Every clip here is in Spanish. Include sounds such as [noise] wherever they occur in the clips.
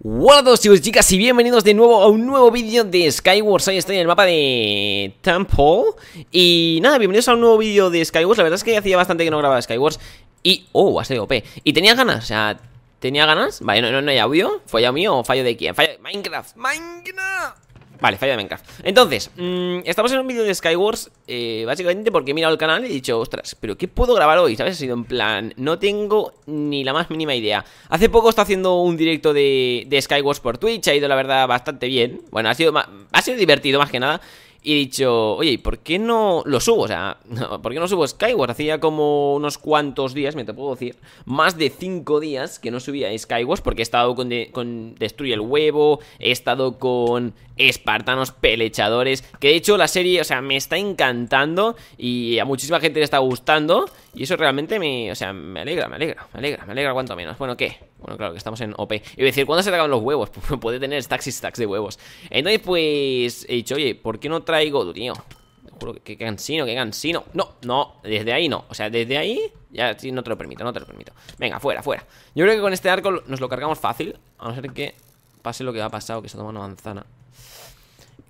Hola a todos chicos y chicas y bienvenidos de nuevo a un nuevo vídeo de Skywars Hoy estoy en el mapa de Temple Y nada, bienvenidos a un nuevo vídeo de Skywars La verdad es que hacía bastante que no grababa Skywars Y... ¡Oh! Ha sido OP Y tenía ganas, o sea... ¿Tenía ganas? Vale, no, no, no hay audio ¿Fallo mío o fallo de quién? Fallo de Minecraft ¡Minecraft! Vale, falla de Minecraft Entonces, mm, estamos en un vídeo de Skywars eh, Básicamente porque he mirado el canal y he dicho Ostras, pero ¿qué puedo grabar hoy? ¿Sabes? Ha sido en plan, no tengo ni la más mínima idea Hace poco está haciendo un directo de, Skywars por Twitch Ha ido la verdad bastante bien Bueno, ha sido, ha sido divertido más que nada y he dicho, oye, ¿por qué no lo subo? O sea, [laughs] ¿por qué no subo Skyward? Hacía como unos cuantos días, me te puedo decir, más de cinco días que no subía Skyward porque he estado con, con, Destruye el Huevo, he estado con Espartanos Pelechadores, que de hecho la serie, o sea, me está encantando y a muchísima gente le está gustando y eso realmente me, o sea, me alegra, me alegra, me alegra, me alegra cuanto menos. Bueno, ¿qué? claro, que estamos en OP. Y decir, ¿cuándo se te los huevos? [laughs] Pues puede tener stacks y stacks de huevos. Entonces, pues, he dicho, oye, ¿por qué no traigo, tío? Juro que, cansino, que cansino. No, no, desde ahí no. O sea, desde ahí ya sí, no te lo permito, no te lo permito. Venga, fuera, fuera. Yo creo que con este arco nos lo cargamos fácil. A no ser que pase lo que ha pasado, que se toma una manzana.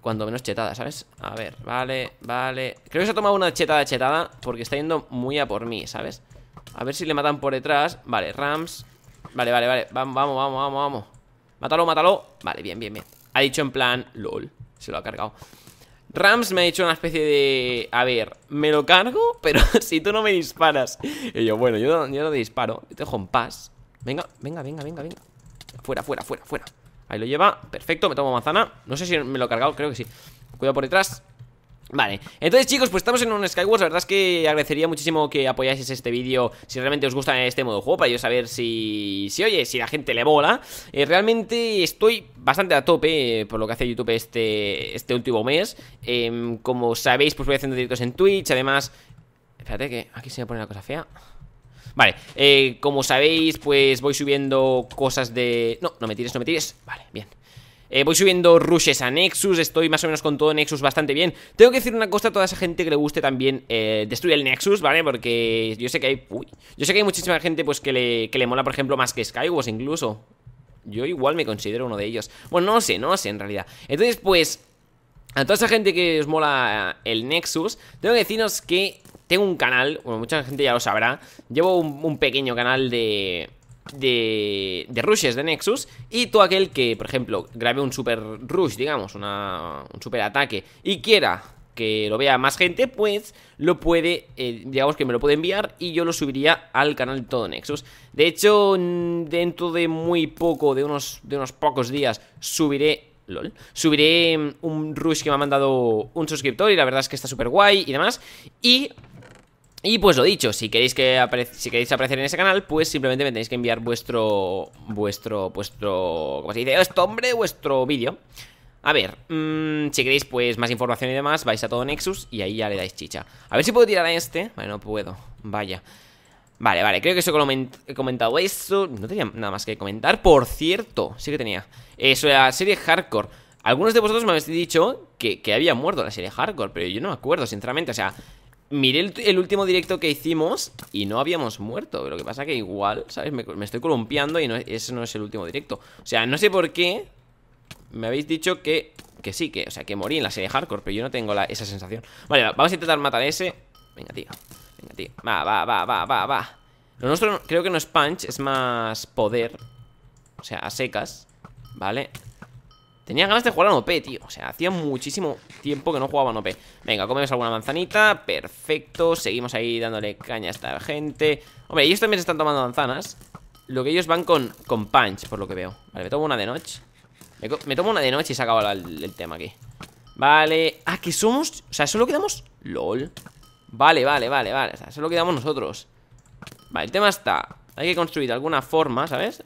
Cuando menos chetada, ¿sabes? A ver, vale, vale. Creo que se ha tomado una chetada, chetada, porque está yendo muy a por mí, ¿sabes? A ver si le matan por detrás. Vale, Rams. Vale, vale, vale. Vamos, vamos, vamos, vamos, vamos. Mátalo, mátalo. Vale, bien, bien, bien. Ha dicho en plan, lol. Se lo ha cargado. Rams me ha hecho una especie de... A ver, me lo cargo, [laughs] pero si tú no me disparas. Y yo, bueno, yo no, disparo. Yo te dejo en Venga, venga, venga, venga, venga. Fuera, fuera, fuera, fuera. Ahí lo lleva. Perfecto, me tomo manzana. No sé si me lo he cargado, creo que sí. Cuidado por detrás. Vale, entonces chicos, pues estamos en un Skywars La verdad es que agradecería muchísimo que apoyáis este vídeo Si realmente os gusta este modo de juego Para yo saber si, si oye, si la gente le mola eh, Realmente estoy bastante a tope eh, Por lo que hace YouTube este, este último mes em, Como sabéis, pues voy haciendo directos en Twitch Además, espérate que aquí se me pone la cosa fea Vale, eh, como sabéis, pues voy subiendo cosas de... No, no me tires, no me tires Vale, bien eh, voy subiendo rushes a Nexus, estoy más o menos con todo Nexus bastante bien. Tengo que decir una cosa a toda esa gente que le guste también eh, destruir el Nexus, ¿vale? Porque yo sé que hay. yo sé que hay muchísima gente pues que le, mola, por ejemplo, más que Skywars incluso. Yo igual me considero uno de ellos. Bueno, no sé, no sé en realidad. Entonces, pues. A toda esa gente que os mola eh, el Nexus, tengo que deciros que tengo un canal, bueno, mucha gente ya lo sabrá. Llevo un pequeño canal de de, de rushes de Nexus y todo aquel que, por ejemplo, grabe un super rush, digamos, un super ataque y quiera que lo vea más gente, pues lo puede, eh, digamos que me lo puede enviar y yo lo subiría al canal Todo Nexus. De hecho, dentro de muy poco, de unos, de unos pocos días, subiré LOL. Subiré mm, un rush que me ha mandado un suscriptor y la verdad es que está súper guay y demás. Y y pues lo dicho, si queréis, que si queréis aparecer en ese canal, pues simplemente me tenéis que enviar vuestro, vuestro, vuestro, ¿cómo se dice? Esto, hombre, vuestro vídeo. A ver, mm, si queréis pues más información y demás, vais a todo Nexus y ahí ya le dais chicha. A ver si puedo tirar a este. Vale, no puedo, vaya. Vale, vale, creo que eso he comentado eso. No tenía nada más que comentar. Por cierto, sí que tenía. Eso la serie Hardcore. Algunos de vosotros me habéis dicho que, que había muerto la serie Hardcore, pero yo no me acuerdo, sinceramente. O sea, Miré el, último directo que hicimos y no habíamos muerto. lo que pasa que igual, ¿sabes? Me, estoy columpiando y ese no es el último directo. O sea, no sé por qué me habéis dicho que, que sí, que, o sea, que morí en la serie hardcore, pero yo no tengo esa sensación. Vale, vamos a intentar matar a ese. Venga, tío. Venga, tío. Va, va, va, va, va, va. Lo nuestro creo que no es punch, es más poder. O sea, a secas. Vale, Tenía ganas de jugar a OP, tío O sea, hacía muchísimo tiempo que no jugaba a OP Venga, comemos alguna manzanita Perfecto, seguimos ahí dándole caña a esta gente Hombre, ellos también se están tomando manzanas Lo que ellos van con, con punch, por lo que veo Vale, me tomo una de noche Me, tomo una de noche y se acaba el, el tema aquí Vale, ah, que somos O sea, solo quedamos, lol Vale, vale, vale, vale, o sea, solo quedamos nosotros Vale, el tema está Hay que construir alguna forma, ¿sabes?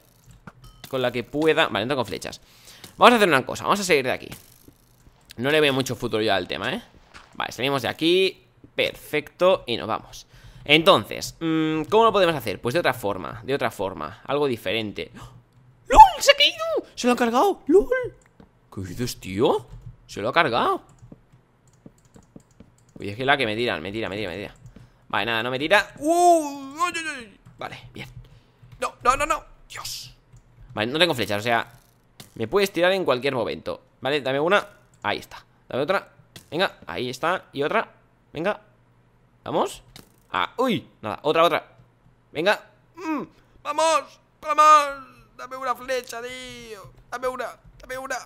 Con la que pueda, vale, entra con flechas Vamos a hacer una cosa, vamos a seguir de aquí No le veo mucho futuro ya al tema, ¿eh? Vale, salimos de aquí Perfecto, y nos vamos Entonces, mm, ¿cómo lo podemos hacer? Pues de otra forma, de otra forma Algo diferente ¡Oh! ¡Lol! ¡Se ha caído! ¡Se lo ha cargado! ¡Lol! ¿Qué dices, tío? ¡Se lo ha cargado! Uy, es que la que me tiran, me tira, me tira, me tira Vale, nada, no me tira ¡Uh! Vale, bien No, no, no, no Dios Vale, no tengo flechas, o sea me puedes tirar en cualquier momento Vale, dame una, ahí está Dame otra, venga, ahí está Y otra, venga ¿Vamos? Ah, uy, nada, otra, otra Venga mm, Vamos, vamos Dame una flecha, tío Dame una, dame una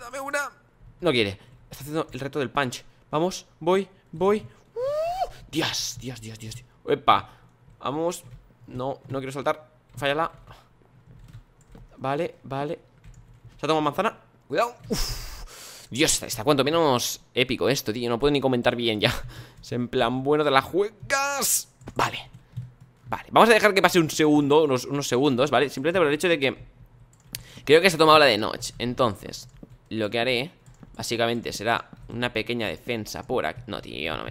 Dame una No quiere, está haciendo el reto del punch Vamos, voy, voy Dios, uh, Dios, Dios, Dios, Dios Epa, vamos No, no quiero saltar, fallala Vale, vale Se ha manzana Cuidado Dios, está cuánto menos épico esto, tío No puedo ni comentar bien ya [laughs] Es en plan bueno de las juegas Vale Vale, vamos a dejar que pase un segundo Unos, segundos, ¿vale? Simplemente por el hecho de que Creo que se ha tomado la de noche Entonces, lo que haré Básicamente será una pequeña defensa por No, tío, no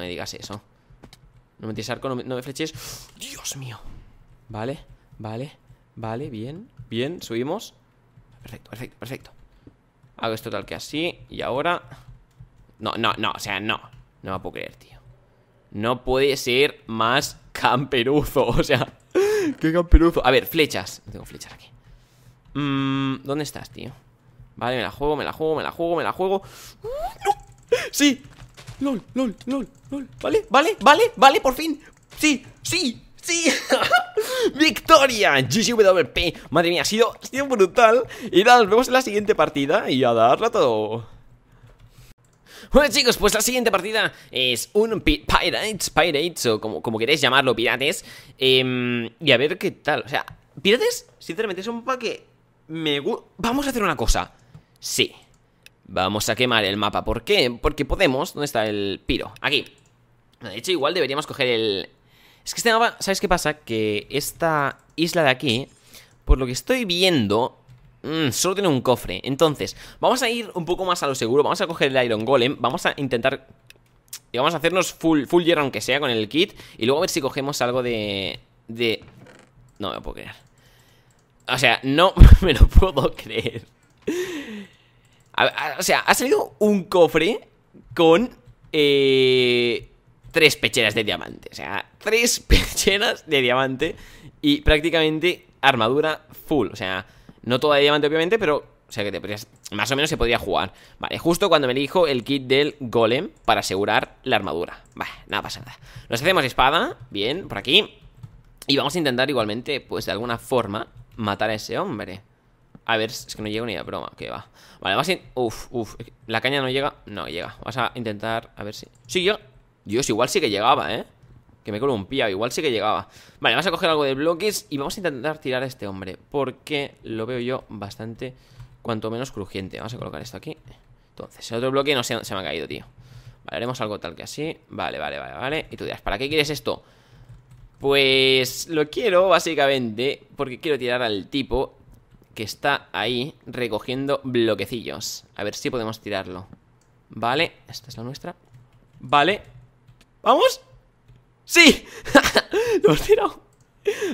me, digas eso No me arco, no me, fleches Dios mío Vale, vale, vale, bien Bien, subimos Perfecto, perfecto, perfecto Hago esto tal que así Y ahora... No, no, no, o sea, no No me puedo creer, tío No puede ser más camperuzo [laughs] O sea, qué camperuzo A ver, flechas No tengo flechas aquí Mmm... ¿Dónde estás, tío? Vale, me la juego, me la juego, me la juego, me la juego ¡No! ¡Sí! LOL, LOL, LOL, LOL Vale, vale, vale, vale, por fin Sí, sí, sí [laughs] victoria GGWP, madre mía, ha sido, brutal Y nada, nos vemos en la siguiente partida Y a darla todo bueno chicos, pues la siguiente partida es un Pirates, Pirates o como, como queréis llamarlo, Pirates em, Y a ver qué tal, o sea, Pirates, sinceramente es un mapa que me gusta Vamos a hacer una cosa, sí Vamos a quemar el mapa, ¿por qué? Porque podemos, ¿dónde está el piro? Aquí de hecho, igual deberíamos coger el, es que este ¿sabes qué pasa? Que esta isla de aquí, por lo que estoy viendo, mm, solo tiene un cofre. Entonces, vamos a ir un poco más a lo seguro. Vamos a coger el Iron Golem. Vamos a intentar... Y vamos a hacernos full, full hierro, aunque sea, con el kit. Y luego a ver si cogemos algo de... De... No me lo puedo creer. O sea, no [laughs] me lo puedo creer. o sea, ha salido un cofre con... Eh tres pecheras de diamante. O sea, tres [laughs] pecheras de diamante y prácticamente armadura full. O sea, no toda de diamante, obviamente, pero. O sea, que te más o menos se podría jugar. Vale, justo cuando me dijo el kit del golem para asegurar la armadura. Vale, nada pasa nada. Nos hacemos espada, bien, por aquí. Y vamos a intentar igualmente, pues de alguna forma, matar a ese hombre. A ver, es que no llega ni a broma, que va Vale, vamos a... Uf, uf, la caña no llega No, llega, vas a intentar, a ver si... Sí, llega, Dios, igual sí que llegaba, ¿eh? Que me he igual sí que llegaba Vale, vamos a coger algo de bloques y vamos a intentar tirar a este hombre Porque lo veo yo bastante, cuanto menos crujiente Vamos a colocar esto aquí Entonces, el otro bloque no se, se me ha caído, tío Vale, haremos algo tal que así Vale, vale, vale, vale Y tú dirás, ¿para qué quieres esto? Pues lo quiero básicamente porque quiero tirar al tipo que está ahí recogiendo bloquecillos A ver si podemos tirarlo Vale, esta es la nuestra Vale, ¿Vamos? ¡Sí! ¡Lo [laughs] he tirado!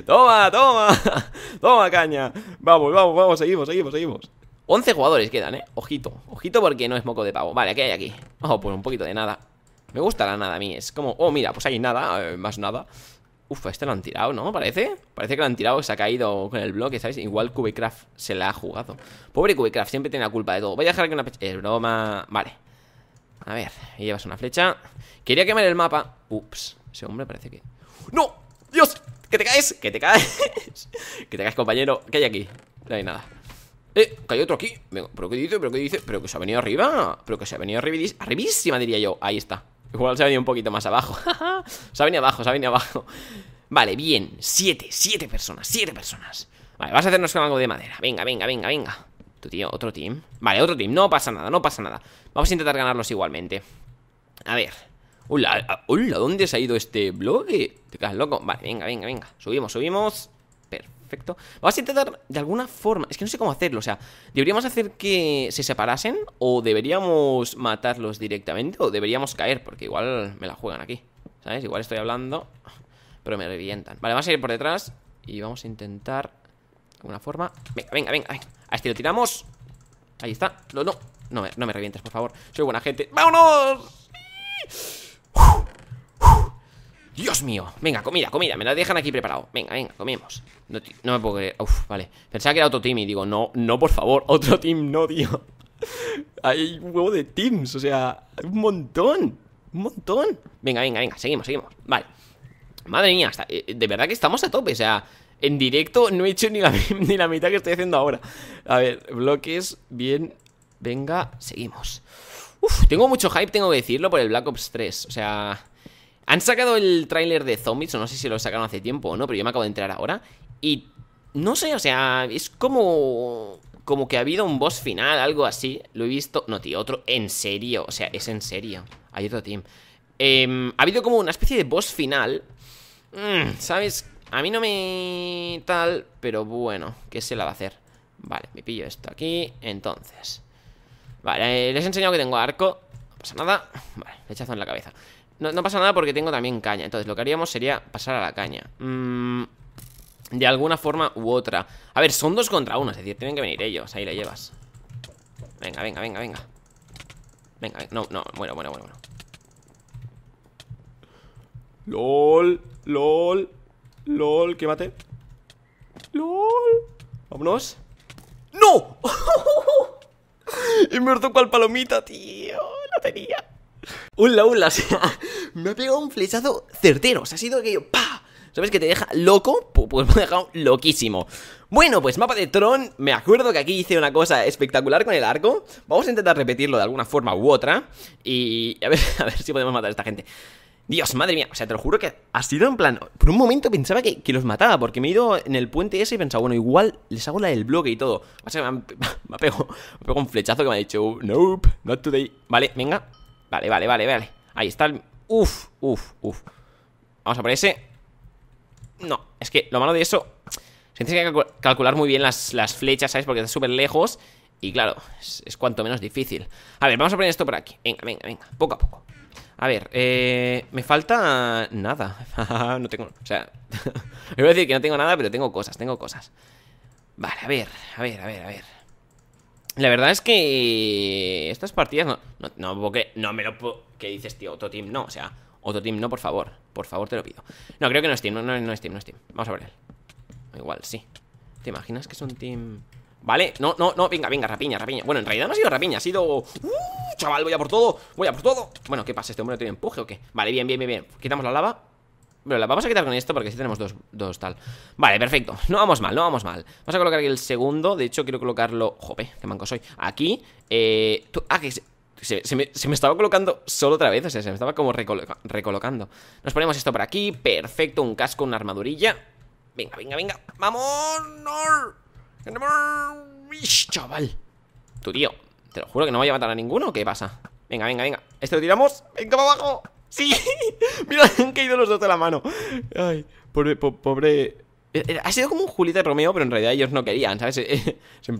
¡Toma, toma! ¡Toma, caña! Vamos, vamos, vamos, seguimos, seguimos, seguimos 11 jugadores quedan, ¿eh? Ojito, ojito porque no es moco de pavo Vale, ¿qué hay aquí? Oh, pues un poquito de nada Me gusta la nada a mí, es como... Oh, mira, pues hay nada, eh, más nada Uf, este lo han tirado, ¿no? Parece Parece que lo han tirado, se ha caído con el bloque, ¿sabes? Igual Cubecraft se la ha jugado Pobre Cubecraft, siempre tiene la culpa de todo Voy a dejar aquí una... Es broma... Vale a ver, ahí llevas una flecha Quería quemar el mapa Ups, ese hombre parece que... ¡No! ¡Dios! ¡Que te caes! ¡Que te caes! [laughs] ¡Que te caes, compañero! ¿Qué hay aquí? No hay nada eh, que hay otro aquí Venga, ¿Pero qué dice? ¿Pero qué dice? ¿Pero que se ha venido arriba? ¿Pero que se ha venido arribis, arribísima, diría yo? Ahí está Igual se ha venido un poquito más abajo [laughs] Se ha venido abajo, se ha venido abajo Vale, bien, siete, siete personas, siete personas Vale, vas a hacernos con algo de madera Venga, venga, venga, venga tío? ¿Otro team? Vale, otro team, no pasa nada, no pasa nada Vamos a intentar ganarlos igualmente A ver Hola, ah, hola, ¿dónde se ha ido este bloque? ¿Te quedas loco? Vale, venga, venga, venga Subimos, subimos Perfecto Vamos a intentar de alguna forma Es que no sé cómo hacerlo, o sea ¿Deberíamos hacer que se separasen? ¿O deberíamos matarlos directamente? ¿O deberíamos caer? Porque igual me la juegan aquí ¿Sabes? Igual estoy hablando Pero me revientan Vale, vamos a ir por detrás Y vamos a intentar alguna forma Venga, venga, venga, a este lo tiramos Ahí está, no, no, no me, no revientes, por favor Soy buena gente, ¡vámonos! Dios mío, venga, comida, comida Me la dejan aquí preparado, venga, venga, comemos No, me puedo creer, vale Pensaba que era otro team y digo, no, no, por favor [laughs] Otro team, no, tío Hay un huevo de teams, o sea Un montón, un montón Venga, venga, venga, seguimos, seguimos, vale Madre mía, eh, de verdad que estamos a tope, o sea en directo no he hecho [laughs] ni la, mitad que estoy haciendo ahora. A ver, bloques, bien. Venga, seguimos. tengo mucho hype, tengo que decirlo, por el Black Ops 3. O sea, han sacado el tráiler de Zombies, o no sé si lo sacaron hace tiempo o no, pero yo me acabo de enterar ahora. Y no sé, o sea, es como. Como que ha habido un boss final, algo así. Lo he visto. No, tío, otro. En serio, o sea, es en serio. Hay otro team. Em, ha habido como una especie de boss final. Mm, sabes ¿Sabes? A mí no me... tal, pero bueno, ¿qué se la va a hacer? Vale, me pillo esto aquí, entonces Vale, eh, les he enseñado que tengo arco No pasa nada Vale, flechazo en la cabeza no, pasa nada porque tengo también caña Entonces lo que haríamos sería pasar a la caña mm, De alguna forma u otra A ver, son dos contra uno, es decir, tienen que venir ellos Ahí la llevas Venga, venga, venga, venga Venga, no, no, bueno, bueno, bueno, bueno LOL, LOL LOL, que mate LOL Vámonos ¡No! y [laughs] me cual palomita, tío La tenía un hola, [laughs] me ha pegado un flechazo certero O sea, ha sido aquello, pa ¿Sabes que te deja loco? Pues me ha dejado loquísimo Bueno, pues mapa de Tron Me acuerdo que aquí hice una cosa espectacular con el arco Vamos a intentar repetirlo de alguna forma u otra Y ver, [laughs] a ver si podemos matar a esta gente Dios, madre mía. O sea, te lo juro que ha sido en plan. Por un momento pensaba que, los mataba, porque me he ido en el puente ese y pensaba, bueno, igual les hago la del bloque y todo. O sea, me, [laughs] me, pego, un flechazo que me ha dicho, nope, not today. Vale, venga. Vale, vale, vale, vale. Ahí está el. Uf, uf, uf. Vamos a por ese. No, es que lo malo de eso. Se tienes que calcular muy bien las, flechas, ¿sabes? Porque está súper lejos. Y claro, es cuanto menos difícil. A ver, vamos a poner esto por aquí. Venga, venga, venga. Poco a poco. A ver, eh, me falta nada. [laughs] no tengo. O sea, [laughs] voy a decir que no tengo nada, pero tengo cosas, tengo cosas. Vale, a ver, a ver, a ver, a ver. La verdad es que estas partidas no. No, no porque no me lo puedo. ¿Qué dices, tío? Otro team no, o sea, otro team no, por favor. Por favor, te lo pido. No, creo que no es team, no, no, no es team, no es team. Vamos a ver. Igual, sí. ¿Te imaginas que es un team. ¿Vale? No, no, no, venga, venga, rapiña, rapiña Bueno, en realidad no ha sido rapiña, ha sido... Uh, chaval, voy a por todo, voy a por todo Bueno, ¿qué pasa? ¿Este hombre no tiene empuje o qué? Vale, bien, bien, bien, bien Quitamos la lava pero la vamos a quitar con esto porque si tenemos dos, dos tal Vale, perfecto, no vamos mal, no vamos mal Vamos a colocar aquí el segundo, de hecho quiero colocarlo Jope, qué manco soy, aquí eh... Ah, que se, se, me, estaba colocando solo otra vez, o sea, se me estaba como recolocando Nos ponemos esto por aquí, perfecto Un casco, una armadurilla Venga, venga, venga, vamos Chaval Tu tío Te lo juro que no voy a matar a ninguno ¿Qué pasa? Venga, venga, venga ¿Este lo tiramos? ¡Venga, para abajo! ¡Sí! [laughs] Mira, [laughs] han caído los dos de la mano Ay, pobre, pobre eh, eh, ha sido como un Julieta Romeo, pero en realidad ellos no querían, ¿sabes? [laughs]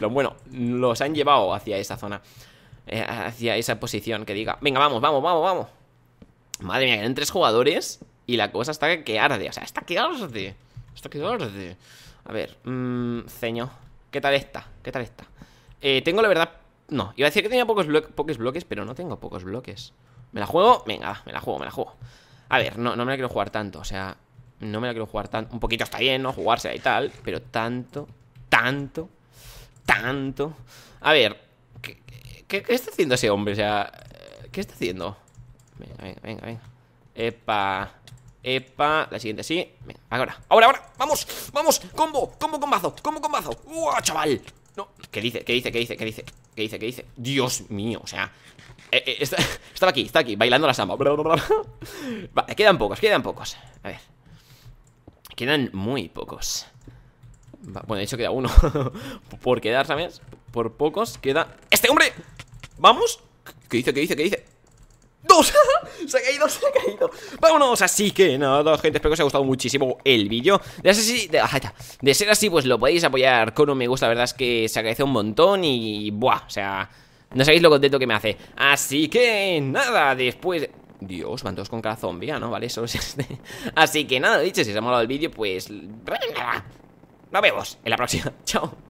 bueno, los han llevado hacia esa zona. Eh, hacia esa posición que diga. Venga, vamos, vamos, vamos, vamos. Madre mía, eran tres jugadores y la cosa está que arde. O sea, está que arde. Está que arde. A ver, mm, ceño. ¿Qué tal está? ¿Qué tal está? Eh, tengo la verdad... No, iba a decir que tenía pocos, pocos bloques, pero no tengo pocos bloques. ¿Me la juego? Venga, me la juego, me la juego. A ver, no, no me la quiero jugar tanto, o sea... No me la quiero jugar tanto. Un poquito está bien, ¿no? Jugársela y tal, pero tanto, tanto, tanto... A ver, ¿qué, qué está haciendo ese hombre? O sea, ¿qué está haciendo? Venga, venga, venga, venga. Epa... Epa, la siguiente sí ahora, ahora, ahora, vamos, vamos Combo, combo combazo, combo combazo ¡Uah, chaval! No, ¿qué dice? ¿Qué dice? ¿Qué dice? ¿Qué dice? ¿Qué dice? ¿Qué dice? Dios mío, o sea eh, eh, está, [laughs] Estaba aquí, está aquí, bailando la samba [laughs] Vale, quedan pocos, quedan pocos A ver Quedan muy pocos Bueno, de hecho queda uno [laughs] Por quedar, ¿sabes? Por pocos queda... ¡Este hombre! ¡Vamos! ¿Qué dice? ¿Qué dice? ¿Qué dice? ¡Dos! Se ha caído, [laughs] se ha caído Vámonos, así que nada, gente, espero que os haya gustado muchísimo el vídeo de, así, ah, de, ser así, pues lo podéis apoyar con un me gusta, la verdad es que se agradece un montón y... Buah, o sea... No sabéis lo contento que me hace Así que nada, después... Dios, van todos con cada ah, ¿no? Vale, eso es este [laughs] Así que nada, dicho, si os ha molado el vídeo, pues... Nos vemos en la próxima, [laughs] chao